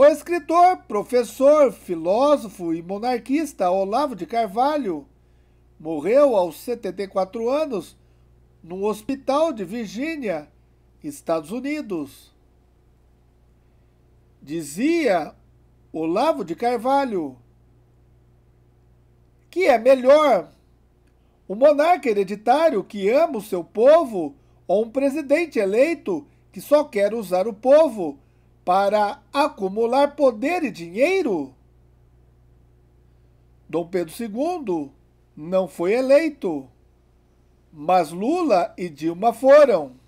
O escritor, professor, filósofo e monarquista Olavo de Carvalho morreu aos 74 anos num hospital de Virgínia, Estados Unidos. Dizia Olavo de Carvalho que é melhor um monarca hereditário que ama o seu povo ou um presidente eleito que só quer usar o povo para acumular poder e dinheiro? Dom Pedro II não foi eleito, mas Lula e Dilma foram.